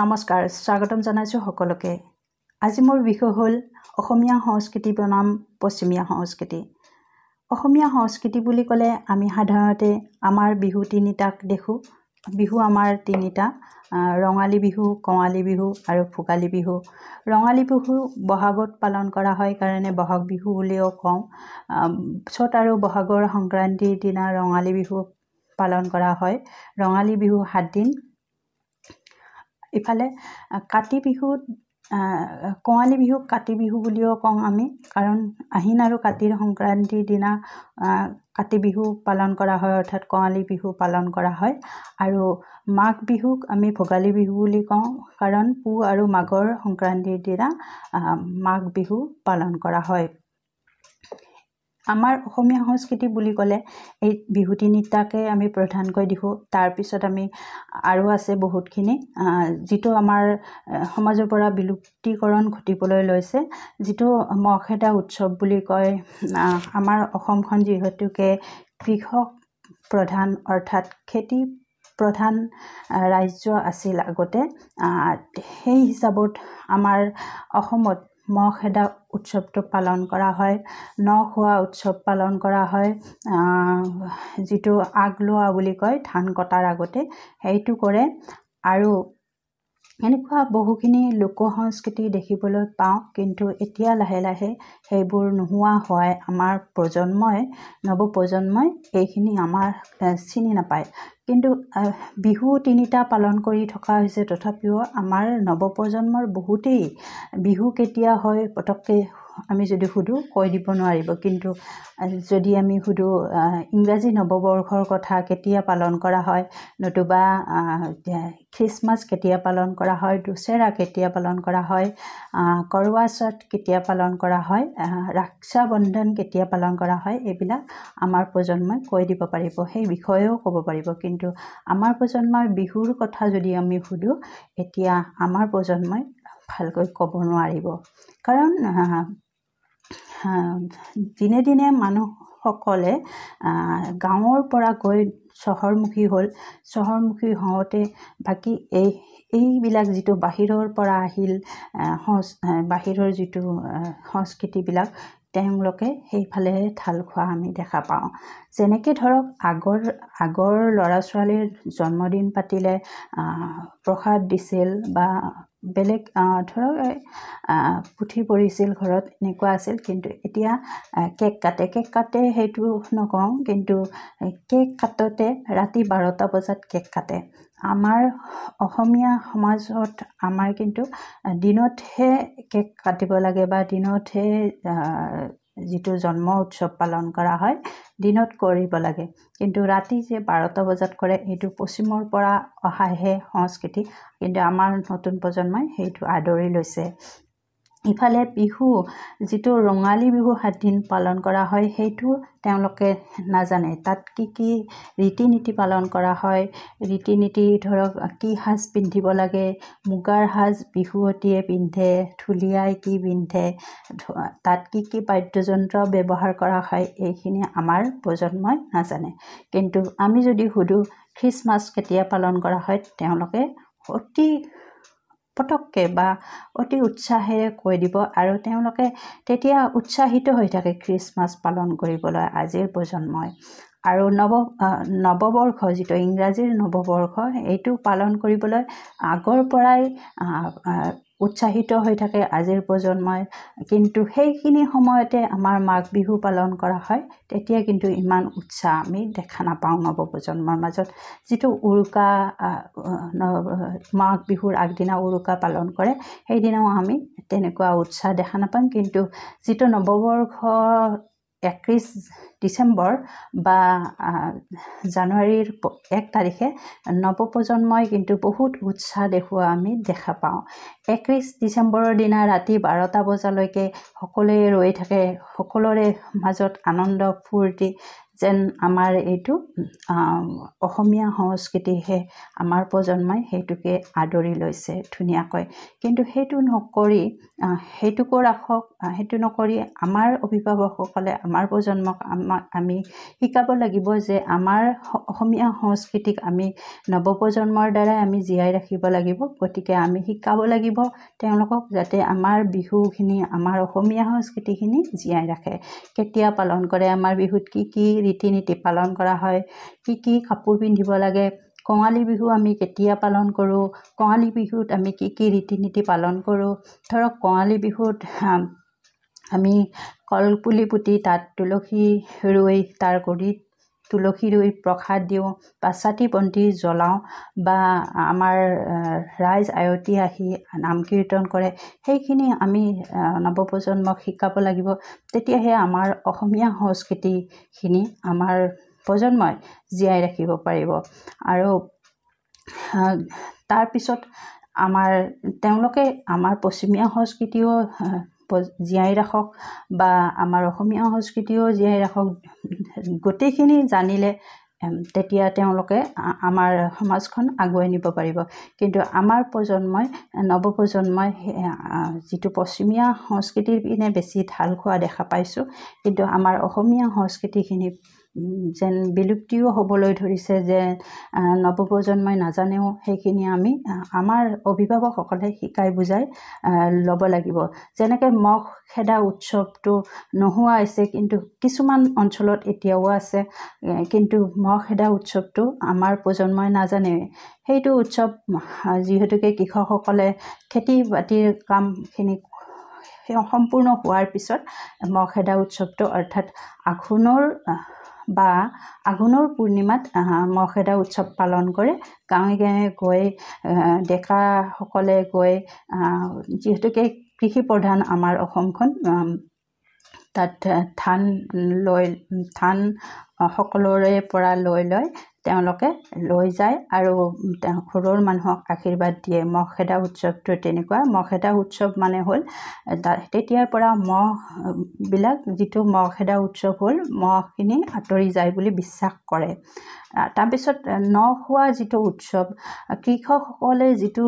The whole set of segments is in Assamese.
নমস্কাৰ স্বাগতম জনাইছোঁ সকলোকে আজি মোৰ বিষয় হ'ল অসমীয়া সংস্কৃতি বনাম পশ্চিমীয়া সংস্কৃতি অসমীয়া সংস্কৃতি বুলি ক'লে আমি সাধাৰণতে আমাৰ বিহু তিনিটাক দেখোঁ বিহু আমাৰ তিনিটা ৰঙালী বিহু কঙালী বিহু আৰু ভোগালী বিহু ৰঙালী বিহু বহাগত পালন কৰা হয় কাৰণে বহাগ বিহু বুলিও কওঁ চ'ত আৰু বহাগৰ সংক্ৰান্তিৰ দিনা ৰঙালী বিহু পালন কৰা হয় ৰঙালী বিহু সাতদিন ইফালে কাতি বিহুত কঙালী বিহুক কাতি বিহু বুলিও কওঁ আমি কাৰণ আহিন আৰু কাতিৰ সংক্ৰান্তিৰ দিনা কাতি বিহু পালন কৰা হয় অৰ্থাৎ কঙালী বিহু পালন কৰা হয় আৰু মাঘ বিহুক আমি ভোগালী বিহু বুলি কওঁ কাৰণ পুহ আৰু মাঘৰ সংক্ৰান্তিৰ দিনা মাঘ বিহু পালন কৰা হয় আমাৰ অসমীয়া সংস্কৃতি বুলি ক'লে এই বিহু তিনিটাকে আমি প্ৰধানকৈ দেখোঁ তাৰপিছত আমি আৰু আছে বহুতখিনি যিটো আমাৰ সমাজৰ পৰা বিলুপ্তিকৰণ ঘটিবলৈ লৈছে যিটো মহ উৎসৱ বুলি কয় আমাৰ অসমখন যিহেতুকে কৃষক প্ৰধান অৰ্থাৎ খেতি প্ৰধান ৰাজ্য আছিল আগতে সেই হিচাপত আমাৰ অসমত মহ খেদা উৎসৱটো পালন কৰা হয় ন খোৱা উৎসৱ পালন কৰা হয় যিটো আগলোৱা বুলি কয় ধান কটাৰ আগতে সেইটো কৰে আৰু এনেকুৱা বহুখিনি লোক সংস্কৃতি দেখিবলৈ পাওঁ কিন্তু এতিয়া লাহে লাহে সেইবোৰ নোহোৱা হয় আমাৰ প্ৰজন্মই নৱপ্ৰজন্মই এইখিনি আমাৰ চিনি নাপায় কিন্তু বিহু তিনিটা পালন কৰি থকা হৈছে তথাপিও আমাৰ নৱপ্ৰজন্মৰ বহুতেই বিহু কেতিয়া হয় পটককৈ আমি যদি সুধোঁ কৈ দিব নোৱাৰিব কিন্তু যদি আমি সুধোঁ ইংৰাজী নৱবৰ্ষৰ কথা কেতিয়া পালন কৰা হয় নতুবা খ্ৰীষ্টমাছ কেতিয়া পালন কৰা হয় দুচেৰা কেতিয়া পালন কৰা হয় কৰৱাচট কেতিয়া পালন কৰা হয় ৰাক্ষাবন্ধন কেতিয়া পালন কৰা হয় এইবিলাক আমাৰ প্ৰজন্মই কৈ দিব পাৰিব সেই বিষয়েও ক'ব পাৰিব কিন্তু আমাৰ প্ৰজন্মৰ বিহুৰ কথা যদি আমি সুধোঁ এতিয়া আমাৰ প্ৰজন্মই ভালকৈ ক'ব নোৱাৰিব কাৰণ দিনে দিনে মানুহসকলে গাঁৱৰ পৰা গৈ চহৰমুখী হ'ল চহৰমুখী হওঁতে বাকী এই এইবিলাক যিটো বাহিৰৰ পৰা আহিল সঁচ বাহিৰৰ যিটো সংস্কৃতিবিলাক তেওঁলোকে সেইফালে ঠাল খোৱা আমি দেখা পাওঁ যেনেকৈ ধৰক আগৰ আগৰ ল'ৰা ছোৱালীৰ জন্মদিন পাতিলে প্ৰসাদ দিছিল বা বেলেগ ধৰক পুথি পৰিছিল ঘৰত এনেকুৱা আছিল কিন্তু এতিয়া কেক কাটে কেক কাটে সেইটো নকওঁ কিন্তু কেক কাটোঁতে ৰাতি বাৰটা বজাত কেক কাটে আমাৰ অসমীয়া সমাজত আমাৰ কিন্তু দিনতহে কেক কাটিব লাগে বা দিনতহে যিটো জন্ম উৎসৱ পালন কৰা হয় দিনত কৰিব লাগে কিন্তু ৰাতি যে বাৰটা বজাত কৰে সেইটো পশ্চিমৰ পৰা অহাহে সংস্কৃতি কিন্তু আমাৰ নতুন প্ৰজন্মই সেইটো আদৰি লৈছে ইফালে বিহু যিটো ৰঙালী বিহু সাতদিন পালন কৰা হয় সেইটো তেওঁলোকে নাজানে তাত কি কি ৰীতি নীতি পালন কৰা হয় ৰীতি নীতি ধৰক কি সাজ পিন্ধিব লাগে মুগাৰ সাজ বিহুৱতীয়ে পিন্ধে ঢুলীয়াই কি পিন্ধে তাত কি কি বাদ্যযন্ত্ৰ ব্যৱহাৰ কৰা হয় এইখিনি আমাৰ প্ৰজন্মই নাজানে কিন্তু আমি যদি সুধোঁ খ্ৰীষ্টমাছ কেতিয়া পালন কৰা হয় তেওঁলোকে অতি পটককৈ বা অতি উৎসাহেৰে কৈ দিব আৰু তেওঁলোকে তেতিয়া উৎসাহিত হৈ থাকে খ্ৰীষ্টমাছ পালন কৰিবলৈ আজিৰ প্ৰজন্মই আৰু নৱ নৱবৰ্ষ যিটো ইংৰাজীৰ নৱবৰ্ষ এইটো পালন কৰিবলৈ আগৰ পৰাই উৎসাহিত হৈ থাকে আজিৰ প্ৰজন্মই কিন্তু সেইখিনি সময়তে আমাৰ মাঘ বিহু পালন কৰা হয় তেতিয়া কিন্তু ইমান উৎসাহ আমি দেখা নাপাওঁ নৱ প্ৰজন্মৰ মাজত যিটো উৰুকা মাঘ বিহুৰ আগদিনা উৰুকা পালন কৰে সেইদিনাও আমি তেনেকুৱা উৎসাহ দেখা নাপাম কিন্তু যিটো নৱবৰ্ষ একত্ৰিছ ডিচেম্বৰ বা জানুৱাৰীৰ এক তাৰিখে নৱপ্ৰজন্মই কিন্তু বহুত উৎসাহ দেখুওৱা আমি দেখা পাওঁ একত্ৰিছ ডিচেম্বৰৰ দিনা ৰাতি বাৰটা বজালৈকে সকলোৱে ৰৈ থাকে সকলোৰে মাজত আনন্দ ফূৰ্তি যেন আমাৰ এইটো অসমীয়া সংস্কৃতিহে আমাৰ প্ৰজন্মই সেইটোকে আদৰি লৈছে ধুনীয়াকৈ কিন্তু সেইটো নকৰি সেইটোকো ৰাখক সেইটো নকৰি আমাৰ অভিভাৱকসকলে আমাৰ প্ৰজন্মক আমাক আমি শিকাব লাগিব যে আমাৰ অসমীয়া সংস্কৃতিক আমি নৱপ্ৰজন্মৰ দ্বাৰাই আমি জীয়াই ৰাখিব লাগিব গতিকে আমি শিকাব লাগিব তেওঁলোকক যাতে আমাৰ বিহুখিনি আমাৰ অসমীয়া সংস্কৃতিখিনি জীয়াই ৰাখে কেতিয়া পালন কৰে আমাৰ বিহুত কি কি ৰীতি নীতি পালন কৰা হয় কি কি কাপোৰ পিন্ধিব লাগে কঙালী বিহু আমি কেতিয়া পালন কৰোঁ কঙালী বিহুত আমি কি কি ৰীতি নীতি পালন কৰোঁ ধৰক কঙালী বিহুত আমি কলপুলি পুতি তাত তুলসী ৰুই তাৰ গুৰিত তুলসী ৰুই প্ৰসাদ দিওঁ পাশ্চাতী বন্তি জ্বলাওঁ বা আমাৰ ৰাইজ আয়তী আহি নাম কীৰ্তন কৰে সেইখিনি আমি নৱপ্ৰজন্মক শিকাব লাগিব তেতিয়াহে আমাৰ অসমীয়া সংস্কৃতিখিনি আমাৰ প্ৰজন্মই জীয়াই ৰাখিব পাৰিব আৰু তাৰপিছত আমাৰ তেওঁলোকে আমাৰ পশ্চিমীয়া সংস্কৃতিও জীয়াই ৰাখক বা আমাৰ অসমীয়া সংস্কৃতিও জীয়াই ৰাখক গোটেইখিনি জানিলে তেতিয়া তেওঁলোকে আমাৰ সমাজখন আগুৱাই নিব পাৰিব কিন্তু আমাৰ প্ৰজন্মই নৱপ্ৰজন্মই যিটো পশ্চিমীয়া সংস্কৃতিৰ পিনে বেছি ঢাল খোৱা দেখা পাইছোঁ কিন্তু আমাৰ অসমীয়া সংস্কৃতিখিনি যেন বিলুপ্তিও হ'বলৈ ধৰিছে যে নৱপ্ৰজন্মই নাজানেও সেইখিনি আমি আমাৰ অভিভাৱকসকলে শিকাই বুজাই ল'ব লাগিব যেনেকৈ মহ খেদা উৎসৱটো নোহোৱা হৈছে কিন্তু কিছুমান অঞ্চলত এতিয়াও আছে কিন্তু মহ খেদা উৎসৱটো আমাৰ প্ৰজন্মই নাজানেই সেইটো উৎসৱ যিহেতুকে কৃষকসকলে খেতি বাতিৰ কামখিনি সম্পূৰ্ণ হোৱাৰ পিছত মহ খেদা উৎসৱটো অৰ্থাৎ আঘোণৰ বা আঘোণৰ পূৰ্ণিমাত মহ উৎসৱ পালন কৰে গাঁৱে গাঁৱে গৈ ডেকাসকলে গৈ যিহেতুকে কৃষি প্ৰধান আমাৰ অসমখন তাত ধান লৈ ধান সকলোৰে পৰা লৈ লৈ তেওঁলোকে লৈ যায় আৰু তেওঁ ঘৰৰ মানুহক আশীৰ্বাদ দিয়ে মহ খেদা উৎসৱটো তেনেকুৱা মহ খেদা উৎসৱ মানে হ'ল তেতিয়াৰ পৰা মহবিলাক যিটো মহ খেদা উৎসৱ হ'ল মহখিনি আঁতৰি যায় বুলি বিশ্বাস কৰে তাৰপিছত ন খোৱা যিটো উৎসৱ কৃষকসকলে যিটো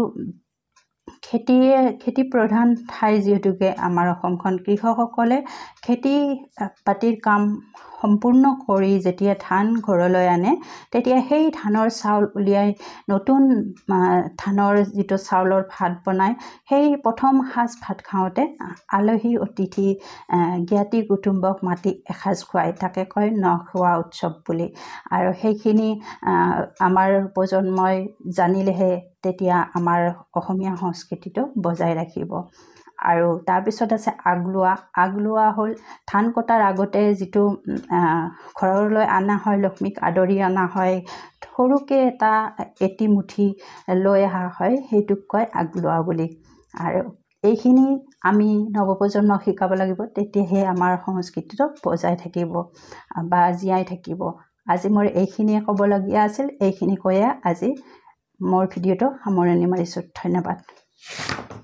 খেতিয়ে খেতি প্ৰধান ঠাই যিহেতুকে আমাৰ অসমখন কৃষকসকলে খেতি বাতিৰ কাম সম্পূৰ্ণ কৰি যেতিয়া ধান ঘৰলৈ আনে তেতিয়া সেই ধানৰ চাউল উলিয়াই নতুন ধানৰ যিটো চাউলৰ ভাত বনায় সেই প্ৰথম সাজ ভাত খাওঁতে আলহী অতিথি জ্ঞাতি কুটুম্বক মাতি এসাঁজ খুৱায় তাকে কয় ন খোৱা উৎসৱ বুলি আৰু সেইখিনি আমাৰ প্ৰজন্মই জানিলেহে তেতিয়া আমাৰ অসমীয়া সংস্কৃতিটো বজাই ৰাখিব আৰু তাৰপিছত আছে আগলোৱা আগলোৱা হ'ল ধান কটাৰ আগতে যিটো ঘৰলৈ অনা হয় লক্ষ্মীক আদৰি অনা হয় সৰুকৈ এটা এটি মুঠি লৈ অহা হয় সেইটোক কয় আগলোৱা বুলি আৰু এইখিনি আমি নৱপ্ৰজন্মক শিকাব লাগিব তেতিয়াহে আমাৰ সংস্কৃতিটো বজাই থাকিব বা জীয়াই থাকিব আজি মোৰ এইখিনিয়ে ক'বলগীয়া আছিল এইখিনি কৈয়ে আজি মোৰ ভিডিঅ'টো সামৰণি মাৰিছোঁ ধন্যবাদ